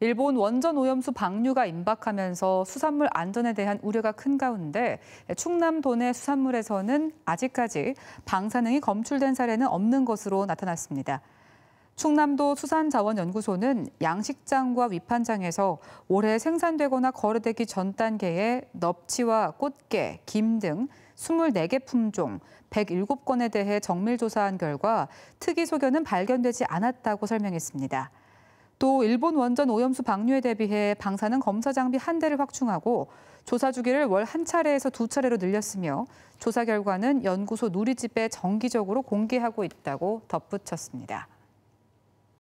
일본 원전 오염수 방류가 임박하면서 수산물 안전에 대한 우려가 큰 가운데 충남 도내 수산물에서는 아직까지 방사능이 검출된 사례는 없는 것으로 나타났습니다. 충남도 수산자원연구소는 양식장과 위판장에서 올해 생산되거나 거래되기 전 단계에 넙치와 꽃게, 김 등 24개 품종 107건에 대해 정밀 조사한 결과 특이 소견은 발견되지 않았다고 설명했습니다. 또 일본 원전 오염수 방류에 대비해 방사능 검사 장비 한 대를 확충하고 조사 주기를 월 한 차례에서 두 차례로 늘렸으며 조사 결과는 연구소 누리집에 정기적으로 공개하고 있다고 덧붙였습니다.